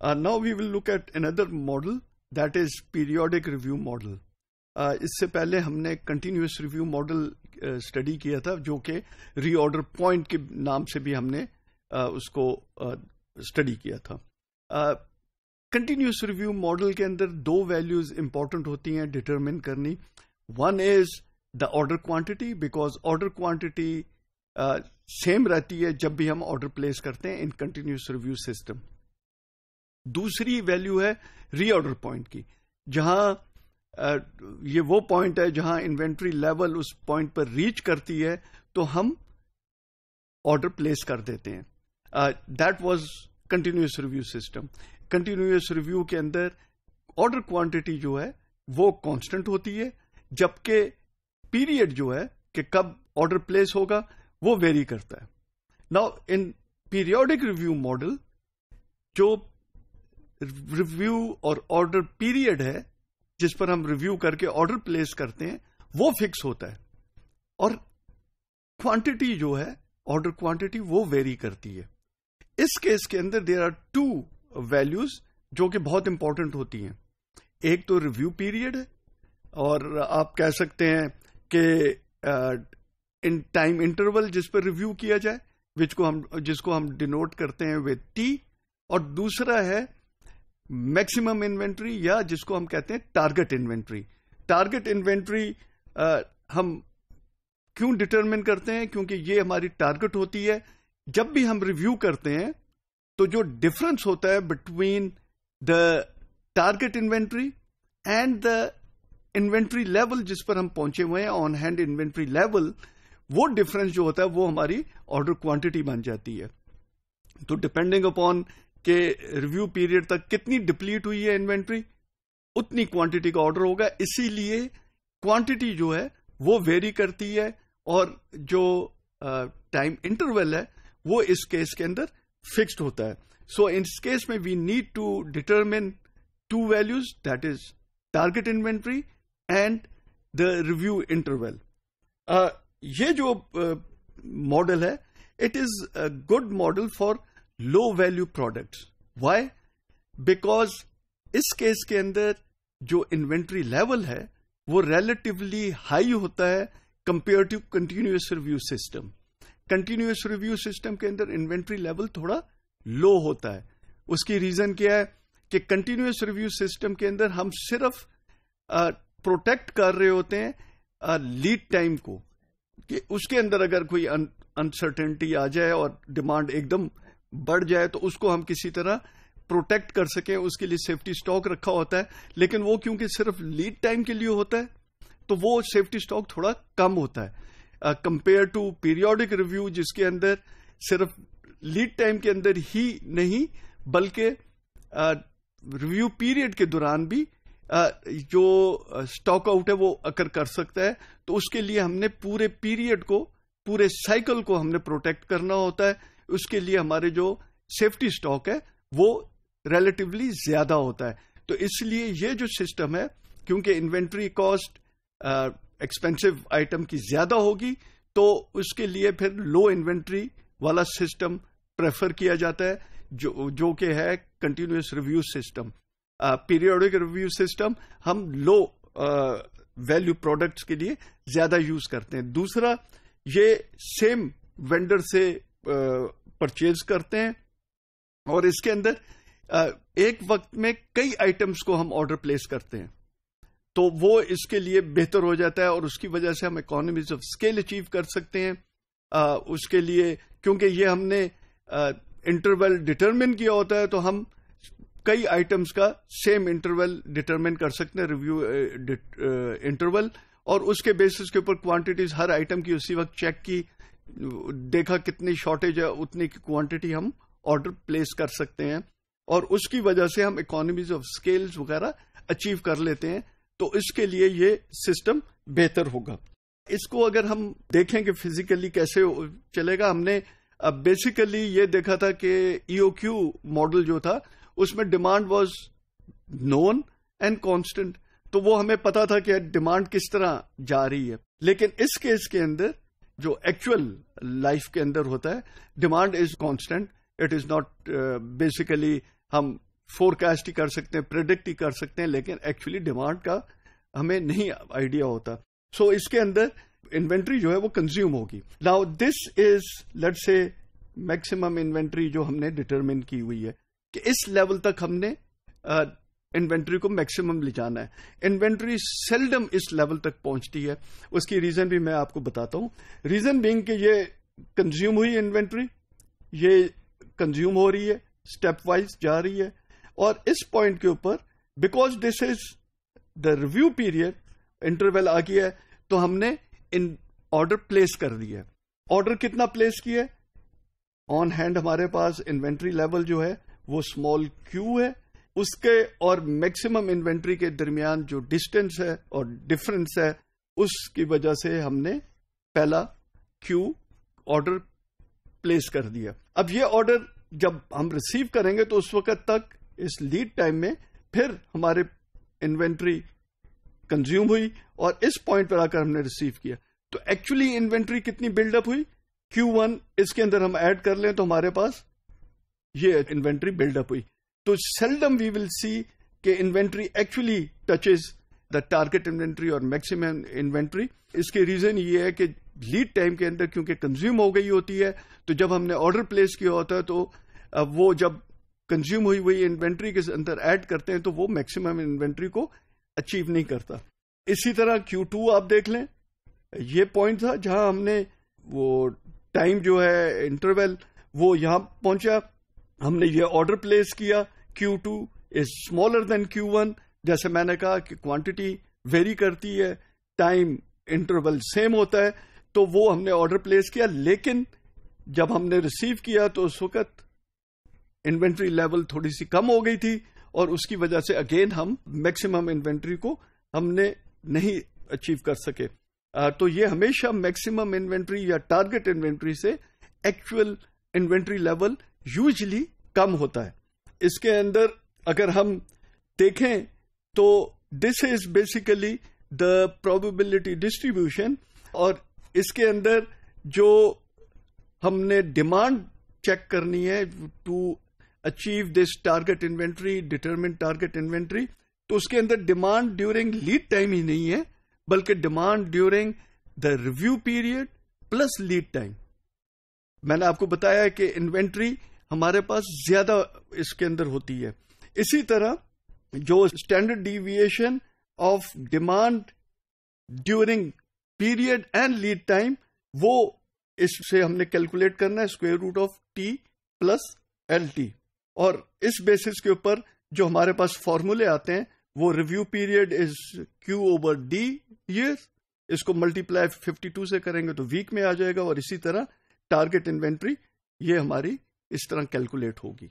Uh, now we will look at another model that is periodic review model. Uh, इससे पहले हमने continuous review model study किया था जो कि रीऑर्डर पॉइंट के नाम से भी हमने uh, उसको स्टडी uh, किया था कंटिन्यूस रिव्यू मॉडल के अंदर दो वैल्यूज इंपॉर्टेंट होती हैं डिटरमिन करनी one is the order quantity because order quantity same रहती है जब भी हम ऑर्डर प्लेस करते हैं इन कंटिन्यूस रिव्यू सिस्टम दूसरी वैल्यू है रीऑर्डर पॉइंट की जहां ये वो पॉइंट है जहां इन्वेंट्री लेवल उस पॉइंट पर रीच करती है तो हम ऑर्डर प्लेस कर देते हैं that was continuous review system continuous review के अंदर ऑर्डर क्वांटिटी जो है वो कांस्टेंट होती है जबकि पीरियड जो है कि कब ऑर्डर प्लेस होगा वो वेरी करता है now in periodic review model जो रिव्यू और ऑर्डर पीरियड है जिस पर हम रिव्यू करके ऑर्डर प्लेस करते हैं वो फिक्स होता है और क्वांटिटी जो है ऑर्डर क्वांटिटी वो वेरी करती है इस केस के अंदर देर आर टू वैल्यूज जो कि बहुत इंपॉर्टेंट होती हैं एक तो रिव्यू पीरियड है और आप कह सकते हैं कि इन टाइम इंटरवल जिस पर रिव्यू किया जाए विच को हम जिसको हम डिनोट करते हैं विद टी और दूसरा है मैक्सिमम इन्वेंट्री या जिसको हम कहते हैं टारगेट इन्वेंट्री टारगेट इन्वेंट्री हम क्यों डिटरमिन करते हैं क्योंकि ये हमारी टारगेट होती है जब भी हम रिव्यू करते हैं तो जो डिफरेंस होता है between the target inventory and the inventory level जिस पर हम पहुंचे हुए हैं ऑन हैंड इन्वेंट्री लेवल वो डिफरेंस जो होता है वो हमारी ऑर्डर क्वांटिटी बन जाती है तो डिपेंडिंग अपॉन के रिव्यू पीरियड तक कितनी डिप्लीट हुई है इन्वेंट्री उतनी क्वांटिटी का ऑर्डर होगा इसीलिए क्वांटिटी जो है वो वेरी करती है और जो टाइम uh, इंटरवल है वो इस केस के अंदर फिक्स्ड होता है सो इन केस में we need to determine two values that is target inventory and the review interval ये जो मॉडल uh, है it is good model for low value product why because इस केस के अंदर जो इन्वेंट्री लेवल है वो रेलेटिवली हाई होता है compare to continuous review system continuous review system के अंदर इन्वेंट्री लेवल थोड़ा लो होता है उसकी रीजन क्या है कि कंटिन्यूस रिव्यू सिस्टम के अंदर हम सिर्फ प्रोटेक्ट कर रहे होते हैं लीड टाइम को कि उसके अंदर अगर कोई अनसर्टेनिटी आ जाए और डिमांड एकदम बढ़ जाए तो उसको हम किसी तरह प्रोटेक्ट कर सके उसके लिए सेफ्टी स्टॉक रखा होता है लेकिन वो क्योंकि सिर्फ लीड टाइम के लिए होता है तो वो सेफ्टी स्टॉक थोड़ा कम होता है कंपेयर टू पीरियोडिक रिव्यू जिसके अंदर सिर्फ लीड टाइम के अंदर ही नहीं बल्कि रिव्यू पीरियड के दौरान भी जो स्टॉक आउट है वो अकर कर सकता है तो उसके लिए हमने पूरे पीरियड को पूरे साइकिल को हमने प्रोटेक्ट करना होता है उसके लिए हमारे जो सेफ्टी स्टॉक है वो रिलेटिवली ज्यादा होता है तो इसलिए ये जो सिस्टम है क्योंकि इन्वेंट्री कॉस्ट एक्सपेंसिव आइटम की ज्यादा होगी तो उसके लिए फिर लो इन्वेंट्री वाला सिस्टम प्रेफर किया जाता है जो जो कि है continuous review system periodic review system हम लो वैल्यू प्रोडक्ट्स के लिए ज्यादा यूज करते हैं दूसरा ये सेम वेंडर से uh, परचेज करते हैं और इसके अंदर एक वक्त में कई आइटम्स को हम ऑर्डर प्लेस करते हैं तो वो इसके लिए बेहतर हो जाता है और उसकी वजह से हम इकोनॉमीज ऑफ स्केल अचीव कर सकते हैं आ, उसके लिए क्योंकि ये हमने इंटरवल डिटरमिन किया होता है तो हम कई आइटम्स का सेम इंटरवल डिटरमिन कर सकते हैं रिव्यू इंटरवल और उसके बेसिस के ऊपर क्वांटिटीज हर आइटम की उसी वक्त चेक की देखा कितनी शॉर्टेज है उतनी की क्वांटिटी हम ऑर्डर प्लेस कर सकते हैं और उसकी वजह से हम इकोनॉमीज ऑफ स्केल्स वगैरह अचीव कर लेते हैं तो इसके लिए ये सिस्टम बेहतर होगा इसको अगर हम देखें कि फिजिकली कैसे चलेगा हमने बेसिकली ये देखा था कि ईओक्यू e मॉडल जो था उसमें demand was known and constant तो वो हमें पता था कि डिमांड किस तरह जा रही है लेकिन इस केस के अंदर जो एक्चुअल लाइफ के अंदर होता है demand is constant it is not basically हम फोरकास्ट ही कर सकते हैं प्रेडिक्ट ही कर सकते हैं लेकिन एक्चुअली डिमांड का हमें नहीं आइडिया होता सो so, इसके अंदर इन्वेंट्री जो है वो कंज्यूम होगी now this is let say maximum inventory जो हमने डिटरमिन की हुई है कि इस लेवल तक हमने uh, इन्वेंट्री को मैक्सिमम ले जाना है इन्वेंट्री सेल्डम इस लेवल तक पहुंचती है उसकी रीजन भी मैं आपको बताता हूं रीजन बिंग कि ये कंज्यूम हुई इन्वेंट्री ये कंज्यूम हो रही है स्टेप वाइज जा रही है और इस पॉइंट के ऊपर because this is the review period interval आ गया है तो हमने इन ऑर्डर प्लेस कर दिया है ऑर्डर कितना प्लेस किया ऑन हैंड हमारे पास इन्वेंट्री लेवल जो है वो स्मॉल क्यू है उसके और मैक्सिमम इन्वेंट्री के दरमियान जो डिस्टेंस है और डिफरेंस है उसकी वजह से हमने पहला क्यू ऑर्डर प्लेस कर दिया अब ये ऑर्डर जब हम रिसीव करेंगे तो उस वक्त तक इस लीड टाइम में फिर हमारे इन्वेंट्री कंज्यूम हुई और इस पॉइंट पर आकर हमने रिसीव किया तो एक्चुअली इन्वेंट्री कितनी बिल्डअप हुई क्यू वन इसके अंदर हम ऐड कर लें तो हमारे पास ये इन्वेंट्री बिल्डअप हुई तो सेल्डम वी विल सी के inventory actually touches the target inventory और मैक्सिमम इन्वेंट्री इसके रीजन ये है कि लीड टाइम के अंदर क्योंकि कंज्यूम हो गई होती है तो जब हमने ऑर्डर प्लेस किया होता है तो वो जब कंज्यूम हुई हुई इन्वेंट्री के अंदर एड करते हैं तो वो मैक्सिमम इन्वेंट्री को अचीव नहीं करता इसी तरह Q2 आप देख लें ये पॉइंट था जहां हमने वो टाइम जो है इंटरवल वो यहां पहुंचा हमने ये ऑर्डर प्लेस किया Q2 two is smaller than Q1 जैसे मैंने कहा कि क्वांटिटी वेरी करती है टाइम इंटरवल सेम होता है तो वो हमने ऑर्डर प्लेस किया लेकिन जब हमने रिसीव किया तो उस वक्त इन्वेंट्री लेवल थोड़ी सी कम हो गई थी और उसकी वजह से अगेन हम मैक्सिमम इन्वेंट्री को हमने नहीं अचीव कर सके आ, तो ये हमेशा मैक्सिमम इन्वेंट्री या टारगेट इन्वेंट्री से एक्चुअल इन्वेंट्री लेवल यूजली कम होता है इसके अंदर अगर हम देखें तो this is basically the probability distribution और इसके अंदर जो हमने डिमांड चेक करनी है to achieve this target inventory determine target inventory तो उसके अंदर डिमांड ड्यूरिंग लीड टाइम ही नहीं है बल्कि demand during the review period plus lead time मैंने आपको बताया कि इन्वेंट्री हमारे पास ज्यादा इसके अंदर होती है इसी तरह जो standard deviation of demand during period and lead time वो इससे हमने कैलकुलेट करना है square root of T plus L T और इस बेसिस के ऊपर जो हमारे पास फॉर्मूले आते हैं वो review period is Q over D ये इसको मल्टीप्लाई 52 से करेंगे तो वीक में आ जाएगा और इसी तरह टारगेट इन्वेंट्री ये हमारी इस तरह कैलकुलेट होगी